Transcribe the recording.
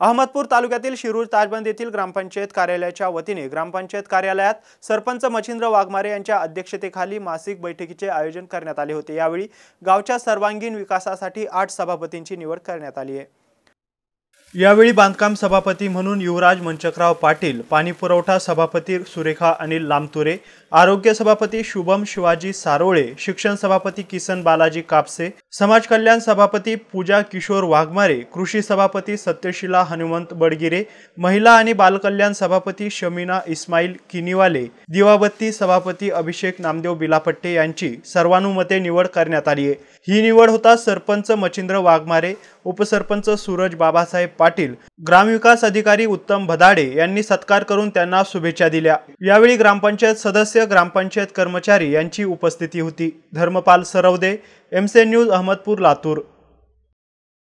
अहमदपूर तालुक्यातील शिरूर ताजबंद येथील ग्रामपंचायत कार्यालयाच्या वतीने ग्रामपंचायत कार्यालयात सरपंच मच्छिंद्र वाघमारे यांच्या अध्यक्षतेखाली मासिक बैठकीचे आयोजन करण्यात आले होते यावेळी गावच्या सर्वांगीण विकासासाठी आठ सभापतींची निवड करण्यात आली आहे यावेळी बांधकाम सभापती म्हणून युवराज मंचकराव पाटील पाणीपुरवठा सभापती सुरेखा अनिल लामतुरे आरोग्य सभापती शुभम शिवाजी सारोळे शिक्षण सभापती किसन बालाजी कापसे समाज कल्याण सभापती पूजा किशोर वाघमारे कृषी सभापती सत्यशिला हनुमंत बडगिरे महिला आणि बालकल्याण सभापती शमीना इस्माईल किनिवाले दिवाबत्ती सभापती अभिषेक नामदेव बिलापट्टे यांची सर्वानुमते निवड करण्यात आली आहे ही निवड होता सरपंच मचिंद्र वाघमारे उपसरपंच सूरज बाबासाहेब पाटील ग्रामविकास अधिकारी उत्तम भदाडे यांनी सत्कार करून त्यांना शुभेच्छा दिल्या यावेळी ग्रामपंचायत सदस्य ग्रामपंचायत कर्मचारी यांची उपस्थिती होती धर्मपाल सरवदे एमसे न्यूज अहमदपूर लातूर